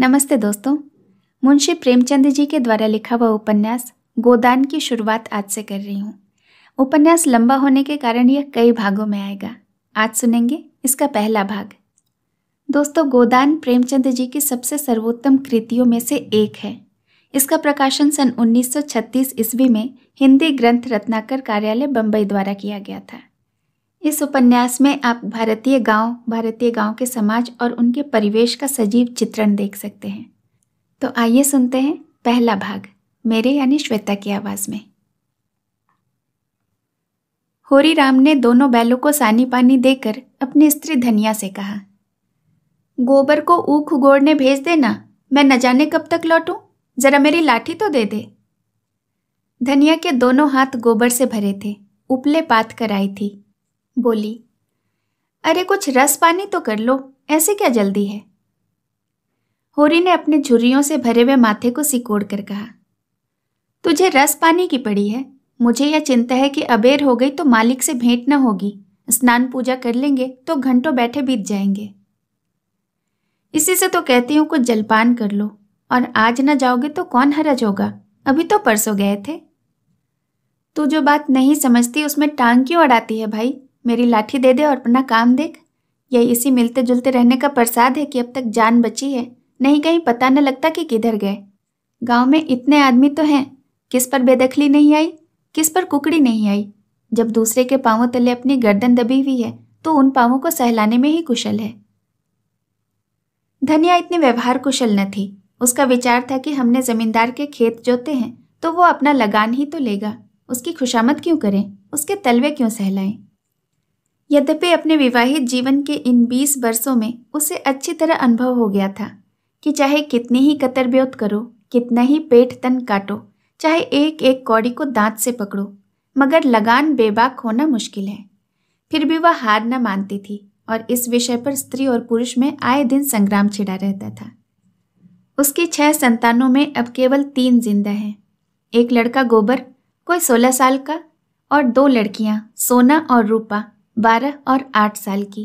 नमस्ते दोस्तों मुंशी प्रेमचंद जी के द्वारा लिखा हुआ उपन्यास गोदान की शुरुआत आज से कर रही हूँ उपन्यास लंबा होने के कारण यह कई भागों में आएगा आज सुनेंगे इसका पहला भाग दोस्तों गोदान प्रेमचंद जी की सबसे सर्वोत्तम कृतियों में से एक है इसका प्रकाशन सन 1936 ईस्वी में हिंदी ग्रंथ रत्नाकर कार्यालय बम्बई द्वारा किया गया था इस उपन्यास में आप भारतीय गांव, भारतीय गांव के समाज और उनके परिवेश का सजीव चित्रण देख सकते हैं तो आइए सुनते हैं पहला भाग मेरे यानी श्वेता की आवाज में होरी राम ने दोनों बैलों को सानी पानी देकर अपनी स्त्री धनिया से कहा गोबर को ऊख गोड़ने भेज देना मैं न जाने कब तक लौटूं जरा मेरी लाठी तो दे दे धनिया के दोनों हाथ गोबर से भरे थे उपले पात कर आई थी बोली अरे कुछ रस पानी तो कर लो ऐसे क्या जल्दी है होरी ने अपने झुर्रियों से भरे हुए माथे को सिकोड़ कर कहा तुझे रस पानी की पड़ी है मुझे यह चिंता है कि अबेर हो गई तो मालिक से भेंट न होगी स्नान पूजा कर लेंगे तो घंटों बैठे बीत जाएंगे इसी से तो कहती हूँ कुछ जलपान कर लो और आज न जाओगे तो कौन हरज होगा अभी तो परसों गए थे तू जो बात नहीं समझती उसमें टांग क्यों अड़ाती है भाई मेरी लाठी दे दे और अपना काम देख यह इसी मिलते जुलते रहने का प्रसाद है कि अब तक जान बची है नहीं कहीं पता न लगता कि किधर गए गांव में इतने आदमी तो हैं किस पर बेदखली नहीं आई किस पर कुकड़ी नहीं आई जब दूसरे के पाँवों तले अपनी गर्दन दबी हुई है तो उन पाँवों को सहलाने में ही कुशल है धनिया इतनी व्यवहार कुशल न थी उसका विचार था कि हमने जमींदार के खेत जोते हैं तो वो अपना लगान ही तो लेगा उसकी खुशामद क्यों करें उसके तलवे क्यों सहलाएं यद्यपि अपने विवाहित जीवन के इन बीस वर्षों में उसे अच्छी तरह अनुभव हो गया था कि चाहे कितनी ही कतर ब्योत करो कितना ही पेट तन काटो चाहे एक एक कौड़ी को दांत से पकड़ो मगर लगान बेबाक होना मुश्किल है फिर भी वह हार न मानती थी और इस विषय पर स्त्री और पुरुष में आए दिन संग्राम छिड़ा रहता था उसके छह संतानों में अब केवल तीन जिंदा हैं एक लड़का गोबर कोई सोलह साल का और दो लड़कियां सोना और रूपा बारह और आठ साल की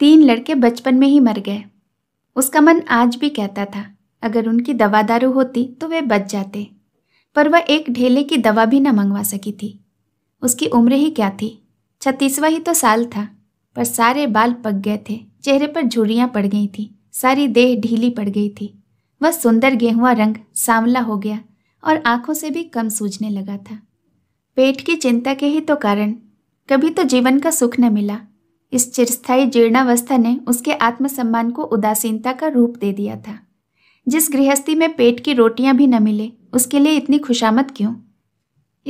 तीन लड़के बचपन में ही मर गए उसका मन आज भी कहता था अगर उनकी दवा दारू होती तो वे बच जाते पर वह एक ढेले की दवा भी न मंगवा सकी थी उसकी उम्र ही क्या थी छत्तीसवा ही तो साल था पर सारे बाल पक गए थे चेहरे पर झुरियाँ पड़ गई थी सारी देह ढीली पड़ गई थी वह सुंदर गेहुआ रंग सांवला हो गया और आंखों से भी कम सूझने लगा था पेट की चिंता के ही तो कारण कभी तो जीवन का सुख न मिला इस चिरस्थायी जीर्णावस्था ने उसके आत्मसम्मान को उदासीनता का रूप दे दिया था जिस गृहस्थी में पेट की रोटियां भी न मिले उसके लिए इतनी खुशामद क्यों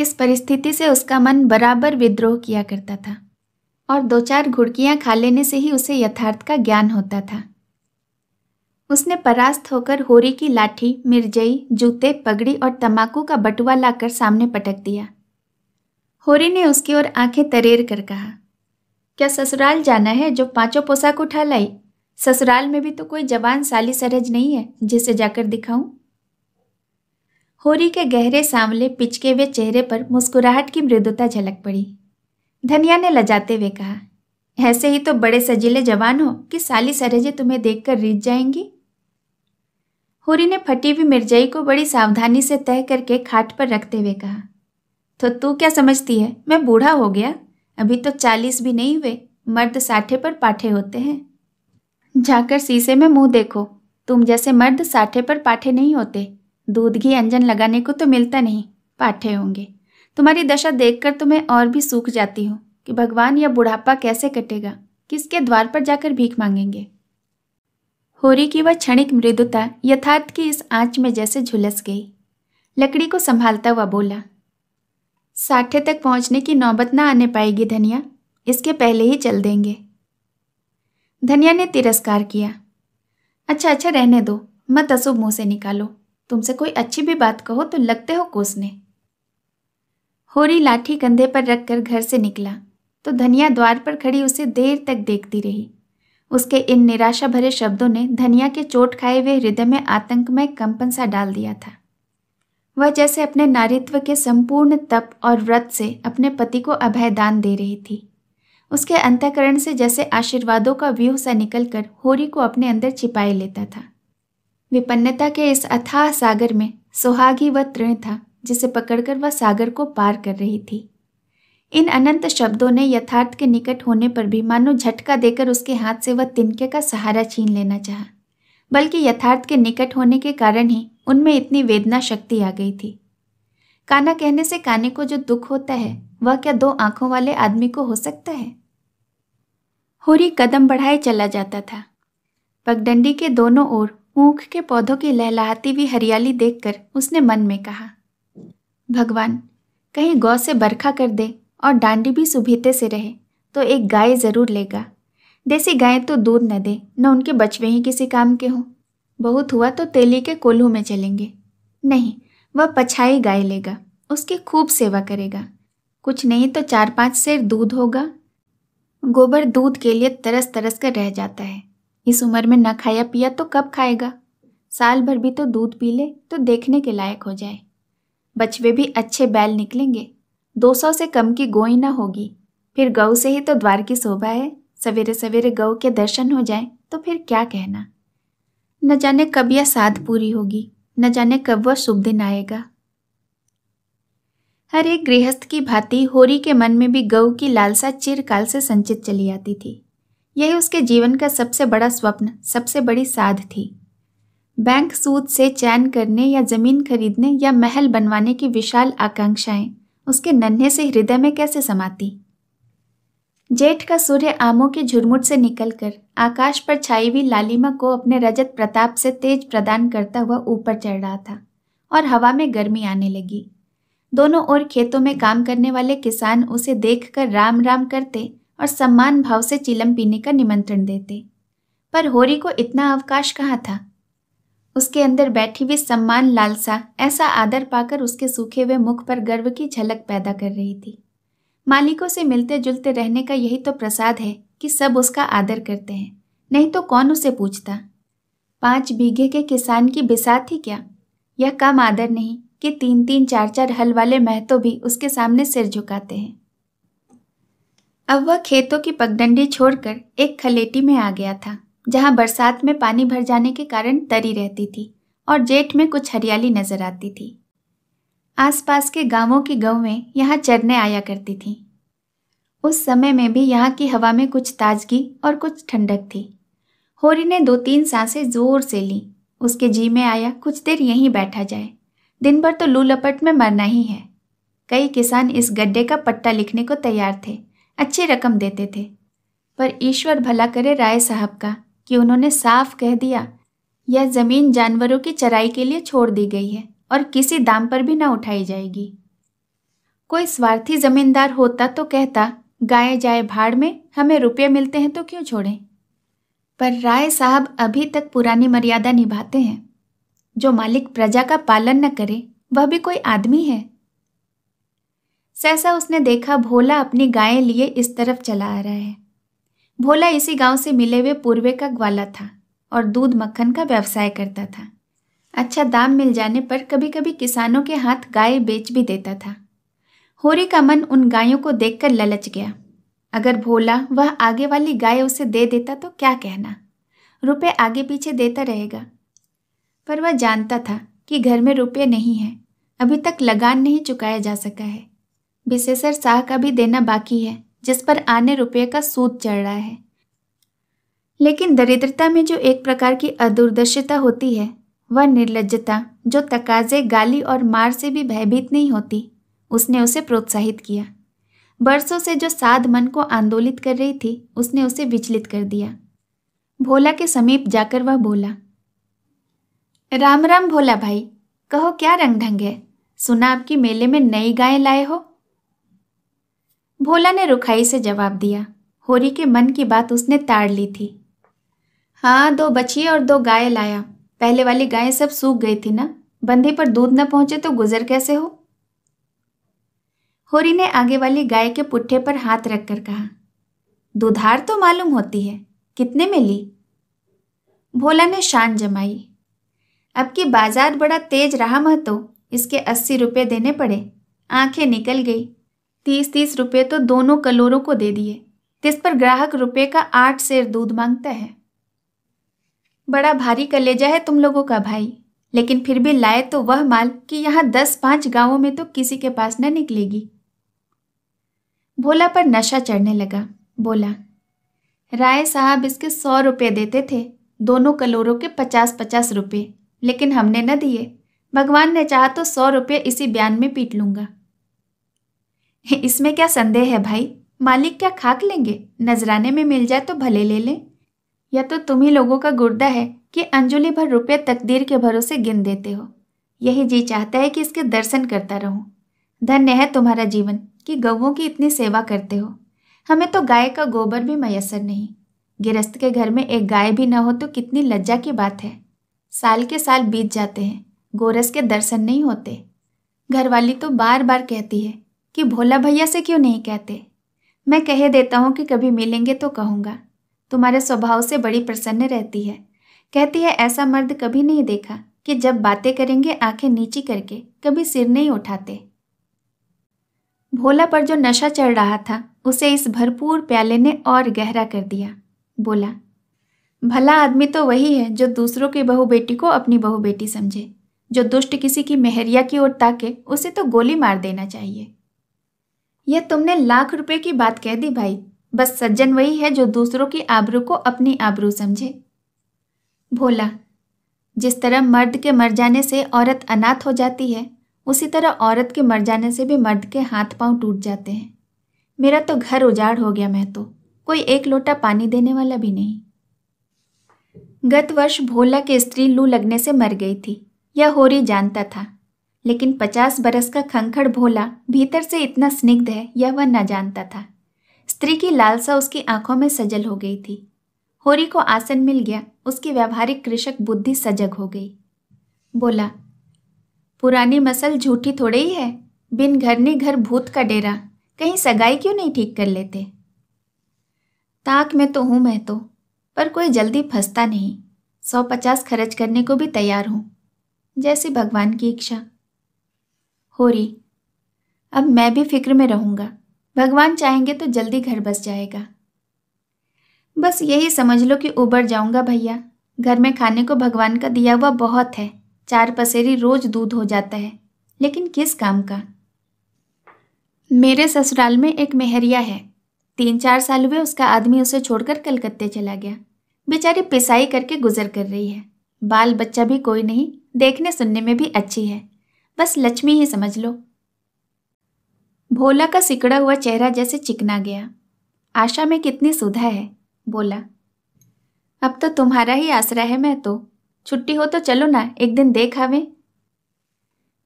इस परिस्थिति से उसका मन बराबर विद्रोह किया करता था और दो चार घुड़कियां खा लेने से ही उसे यथार्थ का ज्ञान होता था उसने परास्त होकर होरी की लाठी मिर्जई जूते पगड़ी और तम्बाकू का बटुआ लाकर सामने पटक दिया होरी ने उसकी ओर आंखें तरेर कर कहा क्या ससुराल जाना है जो पांचों पोशाक उठा लाई ससुराल में भी तो कोई जवान साली सरज नहीं है जिसे जाकर दिखाऊं होरी के गहरे सांवले पिचके हुए चेहरे पर मुस्कुराहट की मृदुता झलक पड़ी धनिया ने लजाते हुए कहा ऐसे ही तो बड़े सजीले जवान हो कि साली सरजे तुम्हें देखकर रीत जाएंगी होरी ने फटी हुई मिर्जाई को बड़ी सावधानी से तय करके खाट पर रखते हुए कहा तो तू क्या समझती है मैं बूढ़ा हो गया अभी तो चालीस भी नहीं हुए मर्द साठे पर पाठे होते हैं जाकर शीशे में मुंह देखो तुम जैसे मर्द साठे पर पाठे नहीं होते दूध घी अंजन लगाने को तो मिलता नहीं पाठे होंगे तुम्हारी दशा देखकर तो मैं और भी सूख जाती हूँ कि भगवान यह बुढ़ापा कैसे कटेगा किसके द्वार पर जाकर भीख मांगेंगे होरी की वह क्षणिक मृदुता यथार्थ की इस आंच में जैसे झुलस गई लकड़ी को संभालता हुआ बोला साठे तक पहुंचने की नौबत ना आने पाएगी धनिया इसके पहले ही चल देंगे धनिया ने तिरस्कार किया अच्छा अच्छा रहने दो मत अशुभ मुंह से निकालो तुमसे कोई अच्छी भी बात कहो तो लगते हो कोसने होरी लाठी कंधे पर रखकर घर से निकला तो धनिया द्वार पर खड़ी उसे देर तक देखती रही उसके इन निराशा भरे शब्दों ने धनिया के चोट खाए हुए हृदय में आतंकमय कंपन सा डाल दिया था वह जैसे अपने नारित्व के संपूर्ण तप और व्रत से अपने पति को अभयदान दे रही थी उसके अंतकरण से जैसे आशीर्वादों का व्यूह सा निकलकर होरी को अपने अंदर छिपाए लेता था विपन्नता के इस अथाह सागर में सुहागी वह तृण था जिसे पकड़कर वह सागर को पार कर रही थी इन अनंत शब्दों ने यथार्थ के निकट होने पर भी मानो झटका देकर उसके हाथ से वह तिनके का सहारा छीन लेना चाहा बल्कि यथार्थ के निकट होने के कारण ही उनमें इतनी वेदना शक्ति आ गई थी काना कहने से काने को जो दुख होता है वह क्या दो आंखों वाले आदमी को हो सकता है होरी कदम बढ़ाए चला जाता था पगडंडी के दोनों ओर ऊख के पौधों की लहलहाती हुई हरियाली देखकर उसने मन में कहा भगवान कहीं गौ से बरखा कर दे और डांडी भी सुभीते से रहे तो एक गाय जरूर लेगा देसी गायें तो दूध न दे न उनके बचवे ही किसी काम के हों बहुत हुआ तो तेली के कोल्हू में चलेंगे नहीं वह पछाई गाय लेगा उसकी खूब सेवा करेगा कुछ नहीं तो चार पांच सेर दूध होगा गोबर दूध के लिए तरस तरस कर रह जाता है इस उम्र में न खाया पिया तो कब खाएगा साल भर भी तो दूध पी ले तो देखने के लायक हो जाए बछवे भी अच्छे बैल निकलेंगे दो सौ से कम की गोई ना होगी फिर गऊ से ही तो द्वार की शोभा है सवेरे सवेरे गऊ के दर्शन हो जाए तो फिर क्या कहना न जाने कब यह साध पूरी होगी न जाने कब वह शुभ दिन आएगा हर एक गृहस्थ की भांति होरी के मन में भी गऊ की लालसा चिरकाल से संचित चली आती थी यही उसके जीवन का सबसे बड़ा स्वप्न सबसे बड़ी साध थी बैंक सूद से चैन करने या जमीन खरीदने या महल बनवाने की विशाल आकांक्षाएं उसके नन्हे से हृदय में कैसे समाती जेठ का सूर्य आमों के झुरमुट से निकलकर आकाश पर छाई हुई लालिमा को अपने रजत प्रताप से तेज प्रदान करता हुआ ऊपर चढ़ रहा था और हवा में गर्मी आने लगी दोनों ओर खेतों में काम करने वाले किसान उसे देखकर राम राम करते और सम्मान भाव से चिलम पीने का निमंत्रण देते पर होरी को इतना अवकाश कहाँ था उसके अंदर बैठी हुई सम्मान लालसा ऐसा आदर पाकर उसके सूखे हुए मुख पर गर्व की झलक पैदा कर रही थी मालिकों से मिलते जुलते रहने का यही तो प्रसाद है कि सब उसका आदर करते हैं नहीं तो कौन उसे पूछता पांच बीघे के किसान की बिसात ही क्या यह कम आदर नहीं कि तीन तीन चार चार हल वाले महतो भी उसके सामने सिर झुकाते हैं अब वह खेतों की पगडंडी छोड़कर एक खलेटी में आ गया था जहां बरसात में पानी भर जाने के कारण तरी रहती थी और जेठ में कुछ हरियाली नजर आती थी आसपास के गांवों की गौवें यहाँ चरने आया करती थीं उस समय में भी यहाँ की हवा में कुछ ताजगी और कुछ ठंडक थी होरी ने दो तीन सांसें जोर से ली उसके जी में आया कुछ देर यहीं बैठा जाए दिन भर तो लू लपट में मरना ही है कई किसान इस गड्ढे का पट्टा लिखने को तैयार थे अच्छी रकम देते थे पर ईश्वर भला करे राय साहब का कि उन्होंने साफ कह दिया यह जमीन जानवरों की चराई के लिए छोड़ दी गई है और किसी दाम पर भी ना उठाई जाएगी कोई स्वार्थी जमींदार होता तो कहता गाय जाए भाड़ में हमें रुपये मिलते हैं तो क्यों छोड़ें पर राय साहब अभी तक पुरानी मर्यादा निभाते हैं जो मालिक प्रजा का पालन न करे वह भी कोई आदमी है सहसा उसने देखा भोला अपनी गायें लिए इस तरफ चला आ रहा है भोला इसी गांव से मिले हुए पूर्वे का ग्वाला था और दूध मक्खन का व्यवसाय करता था अच्छा दाम मिल जाने पर कभी कभी किसानों के हाथ गाय बेच भी देता था होरी का मन उन गायों को देखकर ललच गया अगर भोला वह आगे वाली गाय उसे दे देता तो क्या कहना रुपये आगे पीछे देता रहेगा पर वह जानता था कि घर में रुपये नहीं है अभी तक लगान नहीं चुकाया जा सका है विशेषर शाह का भी देना बाकी है जिस पर आने रुपये का सूद चढ़ रहा है लेकिन दरिद्रता में जो एक प्रकार की अदूरदर्शिता होती है वह निर्लजता जो तकाजे गाली और मार से भी भयभीत नहीं होती उसने उसे प्रोत्साहित किया बरसों से जो साध मन को आंदोलित कर रही थी उसने उसे विचलित कर दिया भोला के समीप जाकर वह बोला राम राम भोला भाई कहो क्या रंग ढंग है सुना आपकी मेले में नई गायें लाए हो भोला ने रुखाई से जवाब दिया होरी के मन की बात उसने ताड़ ली थी हाँ दो बछिए और दो गाय लाया पहले वाली गायें सब सूख गई थी ना बंधे पर दूध न पहुंचे तो गुजर कैसे हो होरी ने आगे वाली गाय के पुट्ठे पर हाथ रखकर कहा दुधार तो मालूम होती है कितने में ली भोला ने शान जमाई अब की बाजार बड़ा तेज रहा महतो इसके अस्सी रुपये देने पड़े आंखें निकल गई तीस तीस रुपये तो दोनों कलोरों को दे दिए जिस पर ग्राहक रुपये का आठ सेर दूध मांगता है बड़ा भारी कलेजा है तुम लोगों का भाई लेकिन फिर भी लाए तो वह माल कि यहाँ दस पांच गांवों में तो किसी के पास न निकलेगी भोला पर नशा चढ़ने लगा बोला राय साहब इसके सौ रुपये देते थे दोनों कलोरों के पचास पचास रुपये लेकिन हमने न दिए भगवान ने चाहा तो सौ रुपये इसी बयान में पीट लूंगा इसमें क्या संदेह है भाई मालिक क्या खाक लेंगे नजराने में मिल जाए तो भले ले लें या तो तुम्ही लोगों का गुर्दा है कि अंजुली भर रुपये तकदीर के भरोसे गिन देते हो यही जी चाहता है कि इसके दर्शन करता रहूँ धन्य है तुम्हारा जीवन कि गऊ की इतनी सेवा करते हो हमें तो गाय का गोबर भी मयसर नहीं गिरस्त के घर में एक गाय भी न हो तो कितनी लज्जा की बात है साल के साल बीत जाते हैं गोरस के दर्शन नहीं होते घरवाली तो बार बार कहती है कि भोला भैया से क्यों नहीं कहते मैं कह देता हूँ कि कभी मिलेंगे तो कहूँगा तुम्हारे स्वभाव से बड़ी प्रसन्न रहती है कहती है ऐसा मर्द कभी नहीं देखा कि जब बातें करेंगे आंखें नीची करके कभी सिर नहीं उठाते भोला पर जो नशा चढ़ रहा था उसे इस भरपूर प्याले ने और गहरा कर दिया बोला भला आदमी तो वही है जो दूसरों की बहु बेटी को अपनी बहु बेटी समझे जो दुष्ट किसी की मेहरिया की ओर ताके उसे तो गोली मार देना चाहिए यह तुमने लाख रुपए की बात कह दी भाई बस सज्जन वही है जो दूसरों की आबरू को अपनी आबरू समझे भोला जिस तरह मर्द के मर जाने से औरत अनाथ हो जाती है उसी तरह औरत के मर जाने से भी मर्द के हाथ पांव टूट जाते हैं मेरा तो घर उजाड़ हो गया मैं तो कोई एक लोटा पानी देने वाला भी नहीं गत वर्ष भोला के स्त्री लू लगने से मर गई थी यह होरी जानता था लेकिन पचास बरस का खंखड़ भोला भीतर से इतना स्निग्ध है यह वह न जानता था स्त्री की लालसा उसकी आंखों में सजल हो गई थी होरी को आसन मिल गया उसकी व्यावहारिक कृषक बुद्धि सजग हो गई बोला पुरानी मसल झूठी थोड़ी ही है बिन घर ने घर भूत का डेरा कहीं सगाई क्यों नहीं ठीक कर लेते ताक में तो हूं मैं तो पर कोई जल्दी फंसता नहीं सौ पचास खर्च करने को भी तैयार हूं जैसी भगवान की इच्छा होरी अब मैं भी फिक्र में रहूंगा भगवान चाहेंगे तो जल्दी घर बस जाएगा बस यही समझ लो कि उबर जाऊंगा भैया घर में खाने को भगवान का दिया हुआ बहुत है चार पसेरी रोज दूध हो जाता है लेकिन किस काम का मेरे ससुराल में एक मेहरिया है तीन चार साल हुए उसका आदमी उसे छोड़कर कलकत्ते चला गया बेचारी पिसाई करके गुजर कर रही है बाल बच्चा भी कोई नहीं देखने सुनने में भी अच्छी है बस लक्ष्मी ही समझ लो भोला का सिकड़ा हुआ चेहरा जैसे चिकना गया आशा में कितनी सुधा है बोला अब तो तुम्हारा ही आसरा है मैं तो छुट्टी हो तो चलो ना एक दिन देख आवे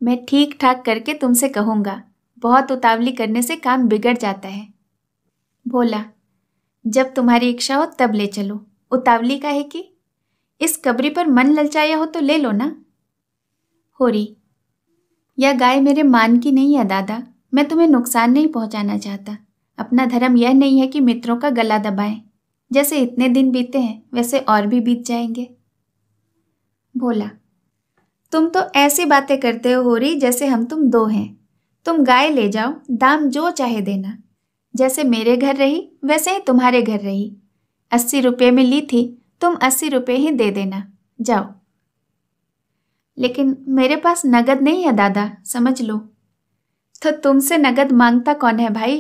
मैं ठीक ठाक करके तुमसे कहूंगा बहुत उतावली करने से काम बिगड़ जाता है बोला जब तुम्हारी इच्छा हो तब ले चलो उतावली का है कि इस कबरी पर मन ललचाया हो तो ले लो ना होरी यह गाय मेरे मान की नहीं है दादा मैं तुम्हें नुकसान नहीं पहुंचाना चाहता अपना धर्म यह नहीं है कि मित्रों का गला दबाएं जैसे इतने दिन बीते हैं वैसे और भी बीत जाएंगे बोला तुम तो ऐसी बातें करते हो रही जैसे हम तुम दो हैं तुम गाय ले जाओ दाम जो चाहे देना जैसे मेरे घर रही वैसे ही तुम्हारे घर रही अस्सी रुपये में ली थी तुम अस्सी रुपये ही दे देना जाओ लेकिन मेरे पास नगद नहीं है दादा समझ लो तो तुमसे नगद मांगता कौन है भाई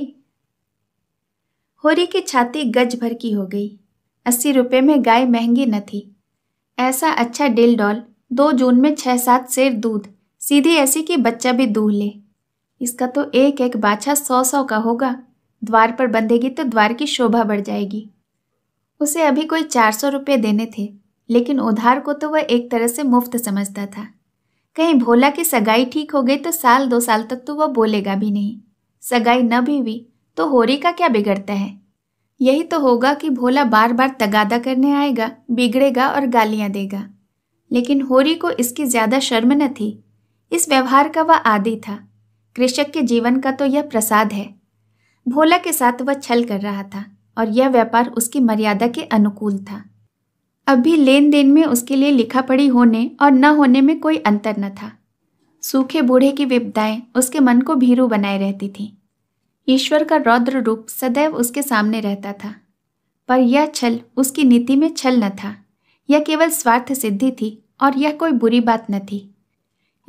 होरी की छाती गज भर की हो गई अस्सी रुपये में गाय महंगी न थी ऐसा अच्छा डिल डॉल दो जून में छह सात सेर दूध सीधे ऐसी कि बच्चा भी दूह ले इसका तो एक एक बाछा सौ सौ का होगा द्वार पर बंधेगी तो द्वार की शोभा बढ़ जाएगी उसे अभी कोई चार सौ रुपये देने थे लेकिन उधार को तो वह एक तरह से मुफ्त समझता था कहीं भोला की सगाई ठीक हो गई तो साल दो साल तक तो वह बोलेगा भी नहीं सगाई न भी हुई तो होरी का क्या बिगड़ता है यही तो होगा कि भोला बार बार तगादा करने आएगा बिगड़ेगा और गालियां देगा लेकिन होरी को इसकी ज़्यादा शर्म न थी इस व्यवहार का वह आदि था कृषक के जीवन का तो यह प्रसाद है भोला के साथ वह छल कर रहा था और यह व्यापार उसकी मर्यादा के अनुकूल था अभी लेन देन में उसके लिए लिखा पढ़ी होने और न होने में कोई अंतर न था सूखे बूढ़े की विपदाएं उसके मन को भीरू बनाए रहती थीं ईश्वर का रौद्र रूप सदैव उसके सामने रहता था पर यह छल उसकी नीति में छल न था यह केवल स्वार्थ सिद्धि थी और यह कोई बुरी बात न थी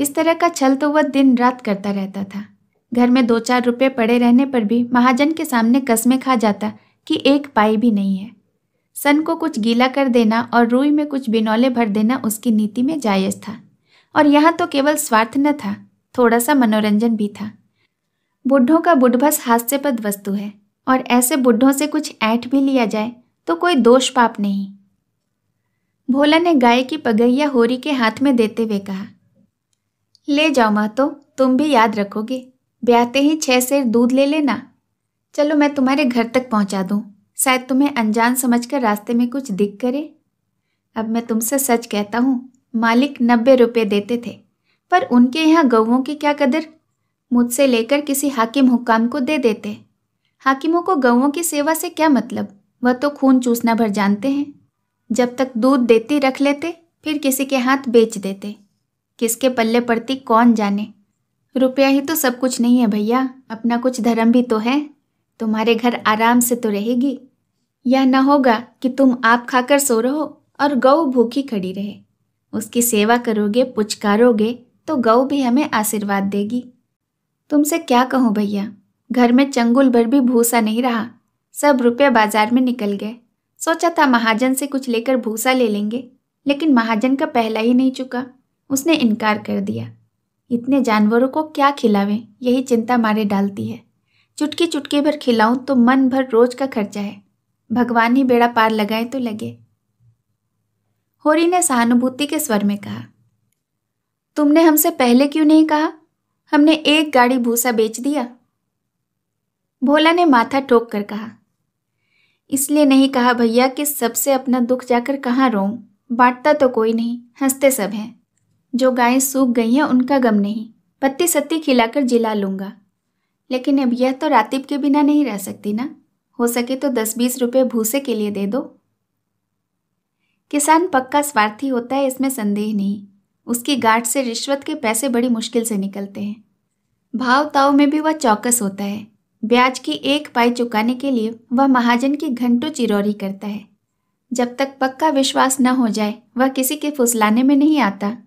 इस तरह का छल तो वह दिन रात करता रहता था घर में दो चार रुपये पड़े रहने पर भी महाजन के सामने कसमें खा जाता कि एक पाई भी नहीं है सन को कुछ गीला कर देना और रूई में कुछ बिनौले भर देना उसकी नीति में जायज था और यहाँ तो केवल स्वार्थ न था थोड़ा सा मनोरंजन भी था बुढ़ों का बुढ़भस हास्यपद वस्तु है और ऐसे बुढ़ों से कुछ ऐठ भी लिया जाए तो कोई दोष पाप नहीं भोला ने गाय की पगैया होरी के हाथ में देते हुए कहा ले जाओ महतो तुम भी याद रखोगे ब्याहते ही छह सेर दूध ले लेना चलो मैं तुम्हारे घर तक पहुंचा दूं शायद तुम्हें अनजान समझकर रास्ते में कुछ दिख करे अब मैं तुमसे सच कहता हूँ मालिक नब्बे रुपये देते थे पर उनके यहाँ गऊँ की क्या कदर मुझसे लेकर किसी हाकिम हुक्म को दे देते हाकिमों को गऊँ की सेवा से क्या मतलब वह तो खून चूसना भर जानते हैं जब तक दूध देती रख लेते फिर किसी के हाथ बेच देते किसके पल्ले पड़ती कौन जाने रुपया ही तो सब कुछ नहीं है भैया अपना कुछ धर्म भी तो है तुम्हारे घर आराम से तो रहेगी यह न होगा कि तुम आप खाकर सो रहो और गऊ भूखी खड़ी रहे उसकी सेवा करोगे पुचकारोगे तो गऊ भी हमें आशीर्वाद देगी तुमसे क्या कहूँ भैया घर में चंगुल भर भी भूसा नहीं रहा सब रुपये बाजार में निकल गए सोचा था महाजन से कुछ लेकर भूसा ले लेंगे लेकिन महाजन का पहला ही नहीं चुका उसने इनकार कर दिया इतने जानवरों को क्या खिलावें यही चिंता मारे डालती है चुटकी चुटकी भर खिलाऊं तो मन भर रोज का खर्चा है भगवान ही बेड़ा पार लगाए तो लगे होरी ने सहानुभूति के स्वर में कहा तुमने हमसे पहले क्यों नहीं कहा हमने एक गाड़ी भूसा बेच दिया भोला ने माथा ठोक कर कहा इसलिए नहीं कहा भैया कि सबसे अपना दुख जाकर कहाँ रो बांटता तो कोई नहीं हंसते सब हैं जो गायें सूख गई हैं उनका गम नहीं पत्ती सत्ती खिलाकर जिला लूंगा लेकिन अब यह तो रातिब के बिना नहीं रह सकती ना हो सके तो दस बीस रुपये भूसे के लिए दे दो किसान पक्का स्वार्थी होता है इसमें संदेह नहीं उसकी गाठ से रिश्वत के पैसे बड़ी मुश्किल से निकलते हैं भाव ताव में भी वह चौकस होता है ब्याज की एक पाई चुकाने के लिए वह महाजन की घंटों चिरौरी करता है जब तक पक्का विश्वास न हो जाए वह किसी के फुसलाने में नहीं आता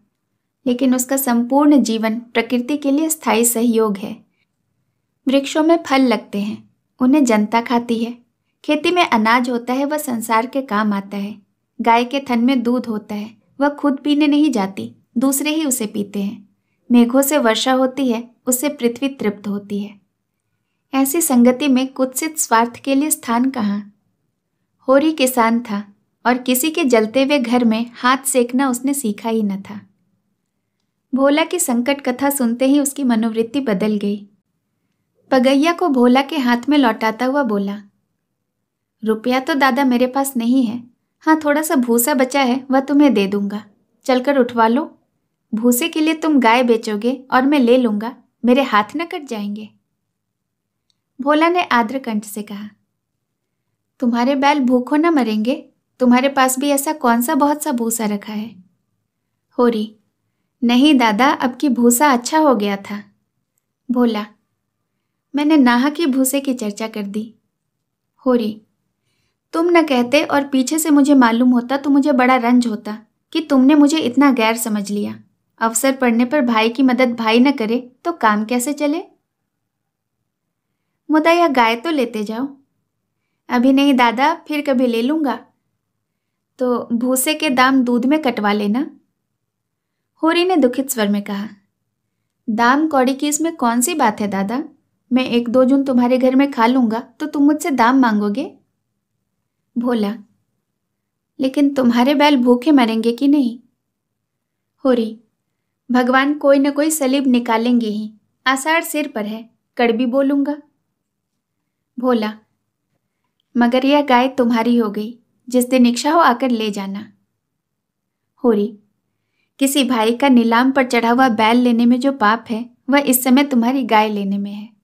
लेकिन उसका संपूर्ण जीवन प्रकृति के लिए स्थायी सहयोग है वृक्षों में फल लगते हैं उन्हें जनता खाती है खेती में अनाज होता है वह संसार के काम आता है गाय के थन में दूध होता है वह खुद पीने नहीं जाती दूसरे ही उसे पीते हैं मेघों से वर्षा होती है उससे पृथ्वी तृप्त होती है ऐसी संगति में कुत्सित स्वार्थ के लिए स्थान कहाँ होरी किसान था और किसी के जलते हुए घर में हाथ सेकना उसने सीखा ही न था भोला की संकट कथा सुनते ही उसकी मनोवृत्ति बदल गई पगैया को भोला के हाथ में लौटाता हुआ बोला रुपया तो दादा मेरे पास नहीं है हाँ थोड़ा सा भूसा बचा है वह तुम्हें दे दूंगा चलकर उठवा लो भूसे के लिए तुम गाय बेचोगे और मैं ले लूंगा मेरे हाथ न कट जाएंगे भोला ने आर्द्र कंठ से कहा तुम्हारे बैल भूखो न मरेंगे तुम्हारे पास भी ऐसा कौन सा बहुत सा भूसा रखा है होरी नहीं दादा अब की भूसा अच्छा हो गया था भोला मैंने नाहा के भूसे की चर्चा कर दी होरी तुम न कहते और पीछे से मुझे मालूम होता तो मुझे बड़ा रंज होता कि तुमने मुझे इतना गैर समझ लिया अवसर पड़ने पर भाई की मदद भाई न करे तो काम कैसे चले मुदा यह गाय तो लेते जाओ अभी नहीं दादा फिर कभी ले लूंगा तो भूसे के दाम दूध में कटवा लेना होरी ने दुखित स्वर में कहा दाम कौड़ी की इसमें कौन सी बात है दादा मैं एक दो जून तुम्हारे घर में खा लूंगा तो तुम मुझसे दाम मांगोगे भोला लेकिन तुम्हारे बैल भूखे मरेंगे कि नहीं होरी भगवान कोई न कोई सलीब निकालेंगे ही आसार सिर पर है कड़बी बोलूंगा भोला मगर यह गाय तुम्हारी हो गई जिस दिन इच्छा हो आकर ले जाना होरी किसी भाई का नीलाम पर चढ़ा हुआ बैल लेने में जो पाप है वह इस समय तुम्हारी गाय लेने में है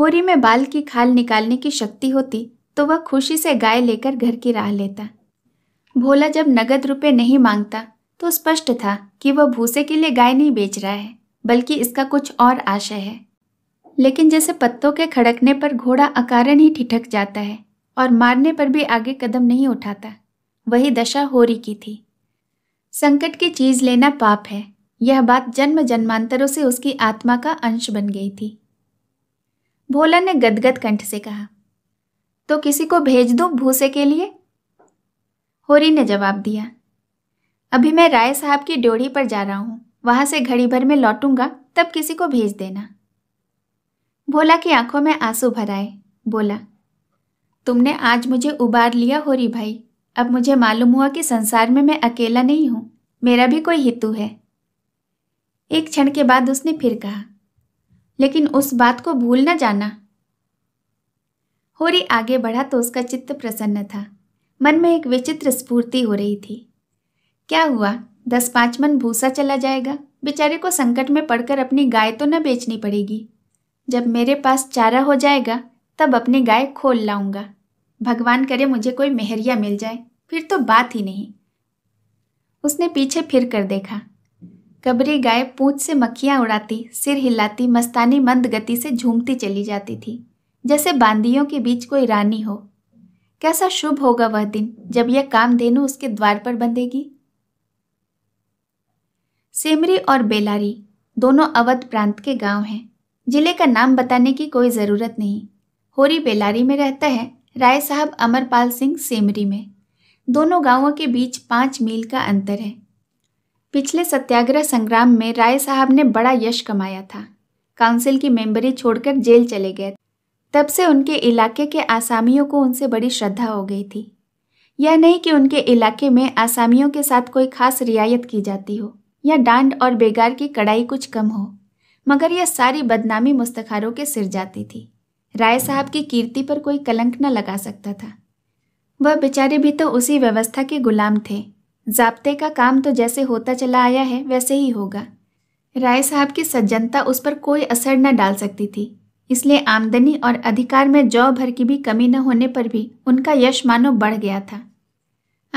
होरी में बाल की खाल निकालने की शक्ति होती तो वह खुशी से गाय लेकर घर की राह लेता भोला जब नगद रुपए नहीं मांगता तो स्पष्ट था कि वह भूसे के लिए गाय नहीं बेच रहा है बल्कि इसका कुछ और आशय है लेकिन जैसे पत्तों के खड़कने पर घोड़ा अकारण ही ठिठक जाता है और मारने पर भी आगे कदम नहीं उठाता वही दशा होरी की थी संकट की चीज लेना पाप है यह बात जन्म जन्मांतरों से उसकी आत्मा का अंश बन गई थी भोला ने गदगद कंठ से कहा तो किसी को भेज दूं भूसे के लिए होरी ने जवाब दिया अभी मैं राय साहब की ड्योढ़ी पर जा रहा हूं वहां से घड़ी भर में लौटूंगा तब किसी को भेज देना भोला की आंखों में आंसू भर आए बोला तुमने आज मुझे उबार लिया होरी भाई अब मुझे मालूम हुआ कि संसार में मैं अकेला नहीं हूं मेरा भी कोई हितु है एक क्षण के बाद उसने फिर कहा लेकिन उस बात को भूल न जाना होरी आगे बढ़ा तो उसका चित्त प्रसन्न था मन में एक विचित्र स्फूर्ति हो रही थी क्या हुआ दस पांच मन भूसा चला जाएगा बेचारे को संकट में पड़कर अपनी गाय तो न बेचनी पड़ेगी जब मेरे पास चारा हो जाएगा तब अपनी गाय खोल लाऊंगा भगवान करे मुझे कोई मेहरिया मिल जाए फिर तो बात ही नहीं उसने पीछे फिर कर देखा कबरी गाय पूछ से मक्खियाँ उड़ाती सिर हिलाती मस्तानी मंद गति से झूमती चली जाती थी जैसे बांदियों के बीच कोई रानी हो कैसा शुभ होगा वह दिन जब यह काम कामधेनु उसके द्वार पर बंधेगी सेमरी और बेलारी दोनों अवध प्रांत के गांव हैं जिले का नाम बताने की कोई ज़रूरत नहीं होरी बेलारी में रहता है राय साहब अमरपाल सिंह सेमरी में दोनों गांवों के बीच पांच मील का अंतर है पिछले सत्याग्रह संग्राम में राय साहब ने बड़ा यश कमाया था काउंसिल की मेंबरी छोड़कर जेल चले गए तब से उनके इलाके के आसामियों को उनसे बड़ी श्रद्धा हो गई थी यह नहीं कि उनके इलाके में आसामियों के साथ कोई खास रियायत की जाती हो या डांड और बेगार की कड़ाई कुछ कम हो मगर यह सारी बदनामी मुस्तखारों के सिर जाती थी राय साहब की कीर्ति पर कोई कलंक न लगा सकता था वह बेचारे भी तो उसी व्यवस्था के गुलाम थे जाब्ते का काम तो जैसे होता चला आया है वैसे ही होगा राय साहब की सज्जनता उस पर कोई असर न डाल सकती थी इसलिए आमदनी और अधिकार में जौ भर की भी कमी न होने पर भी उनका यश मानो बढ़ गया था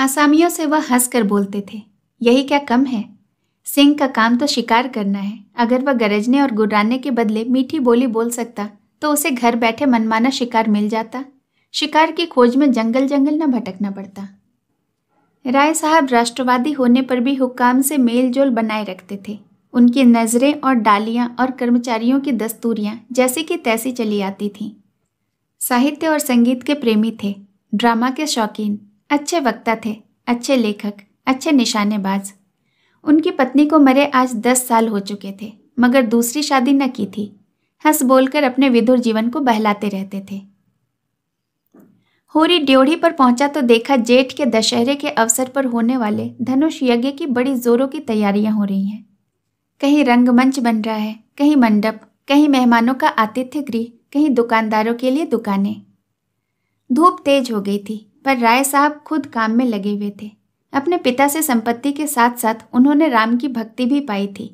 आसामियों से वह हंस कर बोलते थे यही क्या कम है सिंह का काम तो शिकार करना है अगर वह गरजने और गुर्राने के बदले मीठी बोली बोल सकता तो उसे घर बैठे मनमाना शिकार मिल जाता शिकार की खोज में जंगल जंगल न भटकना पड़ता राय साहब राष्ट्रवादी होने पर भी हुक्काम से मेल जोल बनाए रखते थे उनकी नज़रें और डालियाँ और कर्मचारियों की दस्तूरियाँ जैसी कि तैसी चली आती थीं साहित्य और संगीत के प्रेमी थे ड्रामा के शौकीन अच्छे वक्ता थे अच्छे लेखक अच्छे निशानेबाज उनकी पत्नी को मरे आज दस साल हो चुके थे मगर दूसरी शादी न की थी हंस बोलकर अपने विधुर जीवन को बहलाते रहते थे होरी ड्योढ़ी पर पहुंचा तो देखा जेठ के दशहरे के अवसर पर होने वाले धनुष यज्ञ की बड़ी जोरों की तैयारियां हो रही हैं कहीं रंगमंच बन रहा है कहीं मंडप कहीं मेहमानों का आतिथ्य गृह कहीं दुकानदारों के लिए दुकानें धूप तेज हो गई थी पर राय साहब खुद काम में लगे हुए थे अपने पिता से संपत्ति के साथ साथ उन्होंने राम की भक्ति भी पाई थी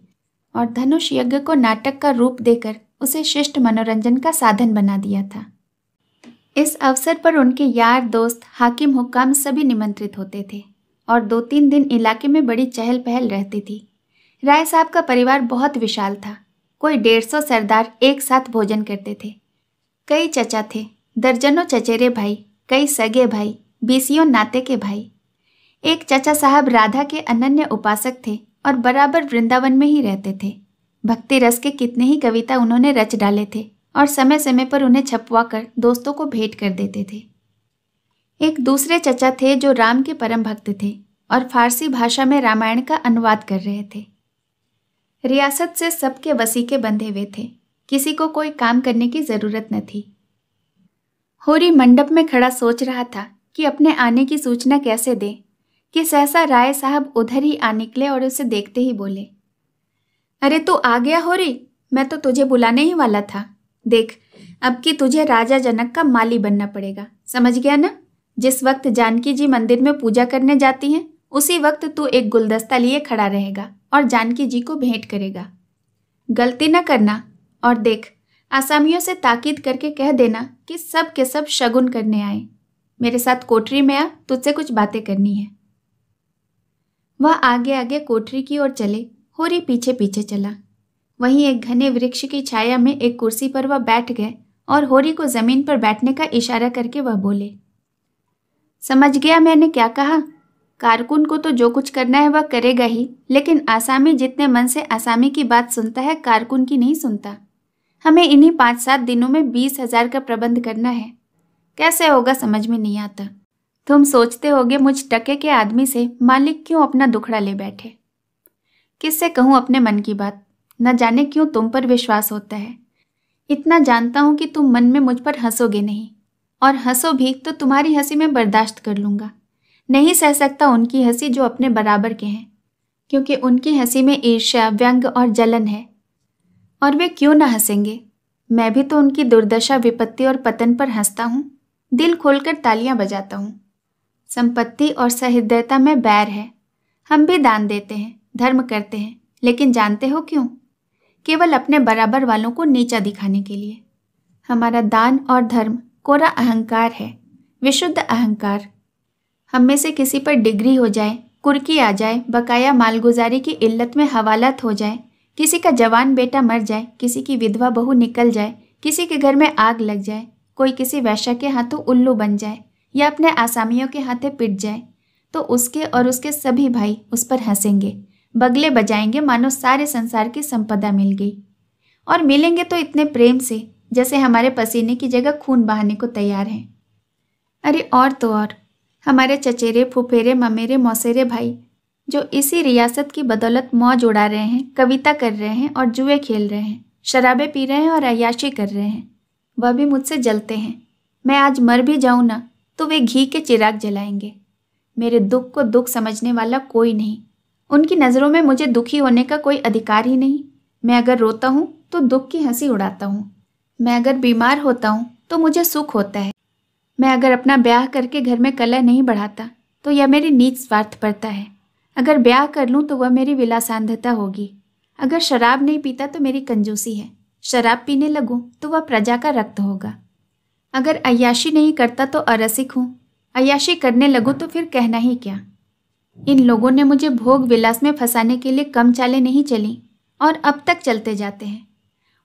और धनुष यज्ञ को नाटक का रूप देकर उसे शिष्ट मनोरंजन का साधन बना दिया था इस अवसर पर उनके यार दोस्त हाकिम हुक्काम सभी निमंत्रित होते थे और दो तीन दिन इलाके में बड़ी चहल पहल रहती थी राय साहब का परिवार बहुत विशाल था कोई डेढ़ सौ सरदार एक साथ भोजन करते थे कई चचा थे दर्जनों चचेरे भाई कई सगे भाई बीसियों नाते के भाई एक चचा साहब राधा के अनन्य उपासक थे और बराबर वृंदावन में ही रहते थे भक्ति रस के कितने ही कविता उन्होंने रच डाले थे और समय समय पर उन्हें छपवा कर दोस्तों को भेंट कर देते थे एक दूसरे चचा थे जो राम के परम भक्त थे और फारसी भाषा में रामायण का अनुवाद कर रहे थे रियासत से सबके वसीके बंधे हुए थे किसी को कोई काम करने की ज़रूरत न थी होरी मंडप में खड़ा सोच रहा था कि अपने आने की सूचना कैसे दे कि सहसा राय साहब उधर ही आ निकले और उसे देखते ही बोले अरे तू आ गया होरी मैं तो तुझे बुलाने ही वाला था देख अब कि तुझे राजा जनक का माली बनना पड़ेगा समझ गया ना जिस वक्त जानकी जी मंदिर में पूजा करने जाती हैं उसी वक्त तू एक गुलदस्ता लिए खड़ा रहेगा और जानकी जी को भेंट करेगा गलती न करना और देख आसामियों से ताकीद करके कह देना कि सब के सब शगुन करने आए मेरे साथ कोठरी में आ तुझसे कुछ बातें करनी है वह आगे आगे कोठरी की ओर चले होरी पीछे पीछे चला वहीं एक घने वृक्ष की छाया में एक कुर्सी पर वह बैठ गए और होरी को जमीन पर बैठने का इशारा करके वह बोले समझ गया मैंने क्या कहा कारकुन को तो जो कुछ करना है वह करेगा ही लेकिन आसामी जितने मन से आसामी की बात सुनता है कारकुन की नहीं सुनता हमें इन्हीं पाँच सात दिनों में बीस हजार का प्रबंध करना है कैसे होगा समझ में नहीं आता तुम सोचते होगे मुझ टके के आदमी से मालिक क्यों अपना दुखड़ा ले बैठे किससे कहूँ अपने मन की बात न जाने क्यों तुम पर विश्वास होता है इतना जानता हूं कि तुम मन में मुझ पर हंसोगे नहीं और हंसो भी तो तुम्हारी हंसी मैं बर्दाश्त कर लूँगा नहीं सह सकता उनकी हंसी जो अपने बराबर के हैं क्योंकि उनकी हंसी में ईर्ष्या व्यंग और जलन है और वे क्यों ना हंसेंगे मैं भी तो उनकी दुर्दशा विपत्ति और पतन पर हंसता हूँ दिल खोलकर तालियां बजाता हूँ संपत्ति और सहृदयता में बैर है हम भी दान देते हैं धर्म करते हैं लेकिन जानते हो क्यों केवल अपने बराबर वालों को नीचा दिखाने के लिए हमारा दान और धर्म कोरा अहंकार है विशुद्ध अहंकार हम में से किसी पर डिग्री हो जाए कुर्की आ जाए बकाया मालगुजारी की इल्लत में हवालत हो जाए किसी का जवान बेटा मर जाए किसी की विधवा बहू निकल जाए किसी के घर में आग लग जाए कोई किसी वैश्य के हाथों उल्लू बन जाए या अपने आसामियों के हाथे पिट जाए तो उसके और उसके सभी भाई उस पर हंसेंगे बगले बजाएंगे मानो सारे संसार की संपदा मिल गई और मिलेंगे तो इतने प्रेम से जैसे हमारे पसीने की जगह खून बहाने को तैयार हैं अरे और तो और हमारे चचेरे फुफेरे ममेरे मौसेरे भाई जो इसी रियासत की बदौलत मौज उड़ा रहे हैं कविता कर रहे हैं और जुए खेल रहे हैं शराबे पी रहे हैं और अयाशी कर रहे हैं वह भी मुझसे जलते हैं मैं आज मर भी जाऊँ ना तो वे घी के चिराग जलाएंगे मेरे दुख को दुख समझने वाला कोई नहीं उनकी नज़रों में मुझे दुखी होने का कोई अधिकार ही नहीं मैं अगर रोता हूँ तो दुख की हंसी उड़ाता हूँ मैं अगर बीमार होता हूँ तो मुझे सुख होता है मैं अगर अपना ब्याह करके घर में कलह नहीं बढ़ाता तो यह मेरी नीच स्वार्थ पड़ता है अगर ब्याह कर लूँ तो वह मेरी विलासांधता होगी अगर शराब नहीं पीता तो मेरी कंजूसी है शराब पीने लगूँ तो वह प्रजा का रक्त होगा अगर अयाशी नहीं करता तो अरसिक हूँ अयाशी करने लगूँ तो फिर कहना ही क्या इन लोगों ने मुझे भोग विलास में फंसाने के लिए कम चालें नहीं चली और अब तक चलते जाते हैं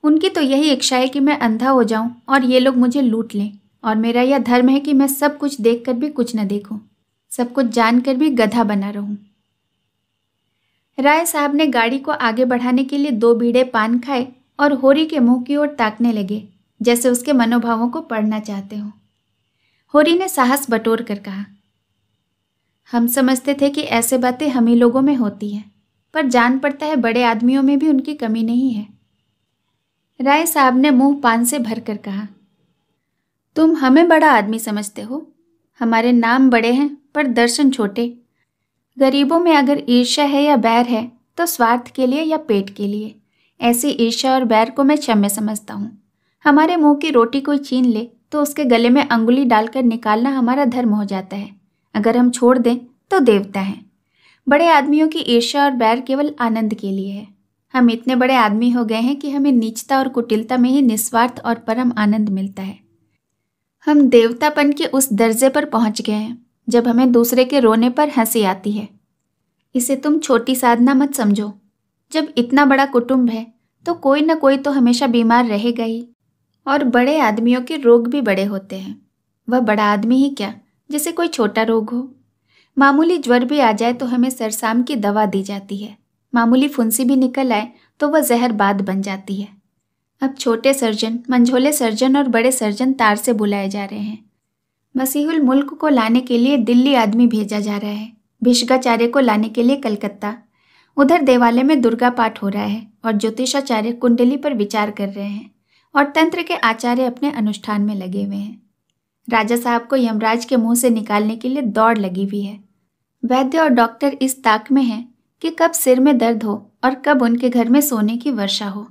उनकी तो यही इच्छा है कि मैं अंधा हो जाऊं और ये लोग मुझे लूट लें और मेरा यह धर्म है कि मैं सब कुछ देख कर भी कुछ न देखूं सब कुछ जान कर भी गधा बना रहूं राय साहब ने गाड़ी को आगे बढ़ाने के लिए दो बीड़े पान खाए और होरी के मुंह की ओर ताकने लगे जैसे उसके मनोभावों को पढ़ना चाहते हो होरी ने साहस बटोर कर कहा हम समझते थे कि ऐसे बातें हम ही लोगों में होती हैं पर जान पड़ता है बड़े आदमियों में भी उनकी कमी नहीं है राय साहब ने मुंह पान से भर कर कहा तुम हमें बड़ा आदमी समझते हो हमारे नाम बड़े हैं पर दर्शन छोटे गरीबों में अगर ईर्ष्या है या बैर है तो स्वार्थ के लिए या पेट के लिए ऐसी ईर्ष्या और बैर को मैं क्षम्य समझता हूँ हमारे मुंह की रोटी कोई छीन ले तो उसके गले में अंगुली डालकर निकालना हमारा धर्म हो जाता है अगर हम छोड़ दें तो देवता हैं बड़े आदमियों की ईर्ष्या और बैर केवल आनंद के लिए है हम इतने बड़े आदमी हो गए हैं कि हमें नीचता और कुटिलता में ही निस्वार्थ और परम आनंद मिलता है हम देवतापन के उस दर्जे पर पहुंच गए हैं जब हमें दूसरे के रोने पर हंसी आती है इसे तुम छोटी साधना मत समझो जब इतना बड़ा कुटुंब है तो कोई ना कोई तो हमेशा बीमार रहेगा ही और बड़े आदमियों के रोग भी बड़े होते हैं वह बड़ा आदमी ही क्या जैसे कोई छोटा रोग हो मामूली ज्वर भी आ जाए तो हमें सरसाम की दवा दी जाती है मामूली फुंसी भी निकल आए तो वह जहर बाद बन जाती है अब छोटे सर्जन मंझोले सर्जन और बड़े सर्जन तार से बुलाए जा रहे हैं मसीहुल मुल्क को लाने के लिए दिल्ली आदमी भेजा जा रहा है भिष्गाचार्य को लाने के लिए कलकत्ता उधर देवालय में दुर्गा पाठ हो रहा है और ज्योतिषाचार्य कुंडली पर विचार कर रहे हैं और तंत्र के आचार्य अपने अनुष्ठान में लगे हुए हैं राजा साहब को यमराज के मुंह से निकालने के लिए दौड़ लगी हुई है वैद्य और डॉक्टर इस ताक में हैं कि कब सिर में दर्द हो और कब उनके घर में सोने की वर्षा हो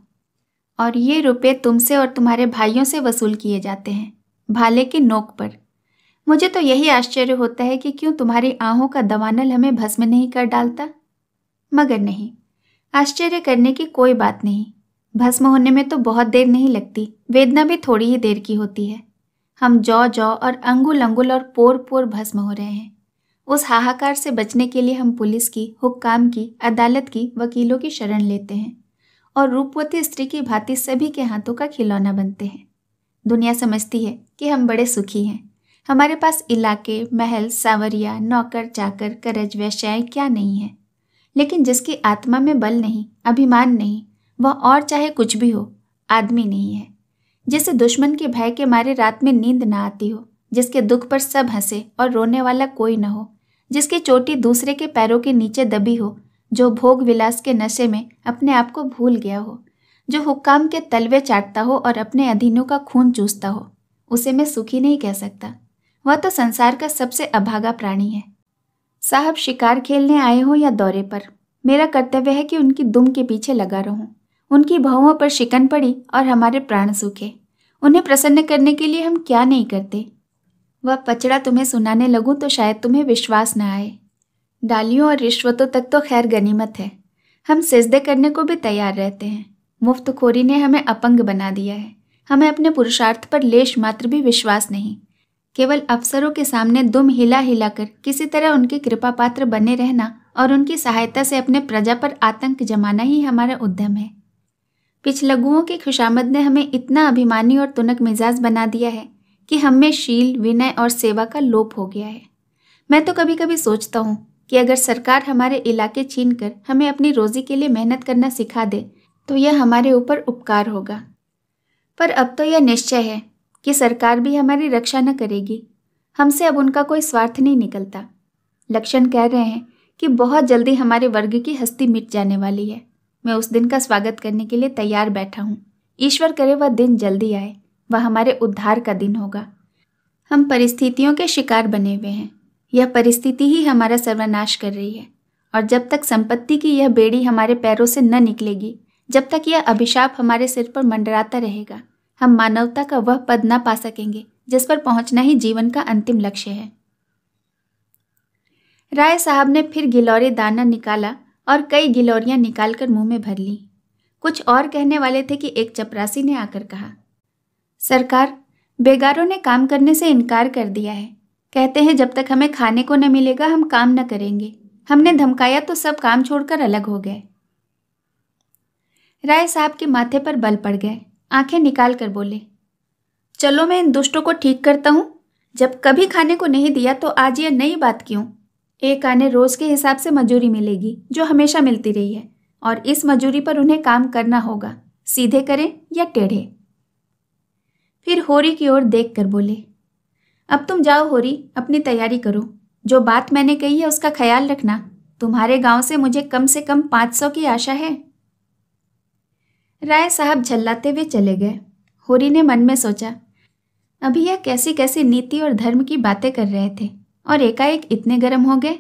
और ये रुपए तुमसे और तुम्हारे भाइयों से वसूल किए जाते हैं भाले की नोक पर मुझे तो यही आश्चर्य होता है कि क्यों तुम्हारी आहों का दवानल हमें भस्म नहीं कर डालता मगर नहीं आश्चर्य करने की कोई बात नहीं भस्म होने में तो बहुत देर नहीं लगती वेदना भी थोड़ी ही देर की होती है हम जौ जौ और अंगुल अंगुल और पोर पोर भस्म हो रहे हैं उस हाहाकार से बचने के लिए हम पुलिस की हुक्काम की अदालत की वकीलों की शरण लेते हैं और रूपवती स्त्री की भांति सभी के हाथों का खिलौना बनते हैं दुनिया समझती है कि हम बड़े सुखी हैं हमारे पास इलाके महल सावरिया नौकर चाकर करज व्यवसाय क्या नहीं है लेकिन जिसकी आत्मा में बल नहीं अभिमान नहीं वह और चाहे कुछ भी हो आदमी नहीं है जैसे दुश्मन के भय के मारे रात में नींद ना आती हो जिसके दुख पर सब हंसे और रोने वाला कोई न हो जिसकी चोटी दूसरे के पैरों के नीचे दबी हो जो भोग विलास के नशे में अपने आप को भूल गया हो जो हुक्काम के तलवे चाटता हो और अपने अधीनों का खून चूसता हो उसे मैं सुखी नहीं कह सकता वह तो संसार का सबसे अभागा प्राणी है साहब शिकार खेलने आए हों या दौरे पर मेरा कर्तव्य है कि उनकी दुम के पीछे लगा रहूं उनकी बहुओं पर शिकन पड़ी और हमारे प्राण सूखे उन्हें प्रसन्न करने के लिए हम क्या नहीं करते वह पचड़ा तुम्हें सुनाने लगूं तो शायद तुम्हें विश्वास न आए डालियों और रिश्वतों तक तो खैर गनीमत है हम सिजदे करने को भी तैयार रहते हैं मुफ्तखोरी ने हमें अपंग बना दिया है हमें अपने पुरुषार्थ पर लेश मात्र भी विश्वास नहीं केवल अफसरों के सामने दुम हिला हिलाकर किसी तरह उनके कृपा पात्र बने रहना और उनकी सहायता से अपने प्रजा पर आतंक जमाना ही हमारा उद्यम है पिछलगुओं की खुशामद ने हमें इतना अभिमानी और तुनक मिजाज बना दिया है कि हम में शील विनय और सेवा का लोप हो गया है मैं तो कभी कभी सोचता हूँ कि अगर सरकार हमारे इलाके छीन कर हमें अपनी रोजी के लिए मेहनत करना सिखा दे तो यह हमारे ऊपर उपकार होगा पर अब तो यह निश्चय है कि सरकार भी हमारी रक्षा न करेगी हमसे अब उनका कोई स्वार्थ नहीं निकलता लक्षण कह रहे हैं कि बहुत जल्दी हमारे वर्ग की हस्ती मिट जाने वाली है मैं उस दिन का स्वागत करने के लिए तैयार बैठा हूँ ईश्वर करे वह दिन जल्दी आए वह हमारे उद्धार का दिन होगा हम परिस्थितियों के शिकार बने हुए हैं यह परिस्थिति ही हमारा सर्वनाश कर रही है और जब तक संपत्ति की यह बेड़ी हमारे पैरों से न निकलेगी जब तक यह अभिशाप हमारे सिर पर मंडराता रहेगा हम मानवता का वह पद न पा सकेंगे जिस पर पहुंचना ही जीवन का अंतिम लक्ष्य है राय साहब ने फिर गिलौरी दाना निकाला और कई गिलौरियां निकालकर मुंह में भर ली कुछ और कहने वाले थे कि एक चपरासी ने आकर कहा सरकार बेगारों ने काम करने से इनकार कर दिया है कहते हैं जब तक हमें खाने को न मिलेगा हम काम न करेंगे हमने धमकाया तो सब काम छोड़कर अलग हो गए राय साहब के माथे पर बल पड़ गए आंखें निकाल कर बोले चलो मैं इन दुष्टों को ठीक करता हूं जब कभी खाने को नहीं दिया तो आज यह नई बात क्यों एक आने रोज के हिसाब से मजूरी मिलेगी जो हमेशा मिलती रही है और इस मजूरी पर उन्हें काम करना होगा सीधे करें या टेढ़े फिर होरी की ओर देख कर बोले अब तुम जाओ होरी अपनी तैयारी करो जो बात मैंने कही है उसका ख्याल रखना तुम्हारे गांव से मुझे कम से कम पाँच सौ की आशा है राय साहब झल्लाते हुए चले गए होरी ने मन में सोचा अभी यह कैसी कैसी नीति और धर्म की बातें कर रहे थे और एकाएक इतने गर्म हो गए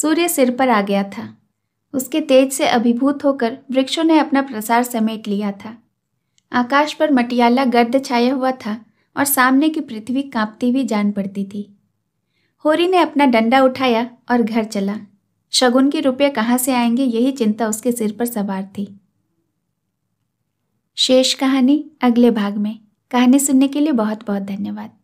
सूर्य सिर पर आ गया था उसके तेज से अभिभूत होकर वृक्षों ने अपना प्रसार समेट लिया था आकाश पर मटियाला गर्द छाया हुआ था और सामने की पृथ्वी कांपती हुई जान पड़ती थी होरी ने अपना डंडा उठाया और घर चला शगुन के रुपये कहाँ से आएंगे यही चिंता उसके सिर पर सवार थी शेष कहानी अगले भाग में कहानी सुनने के लिए बहुत बहुत धन्यवाद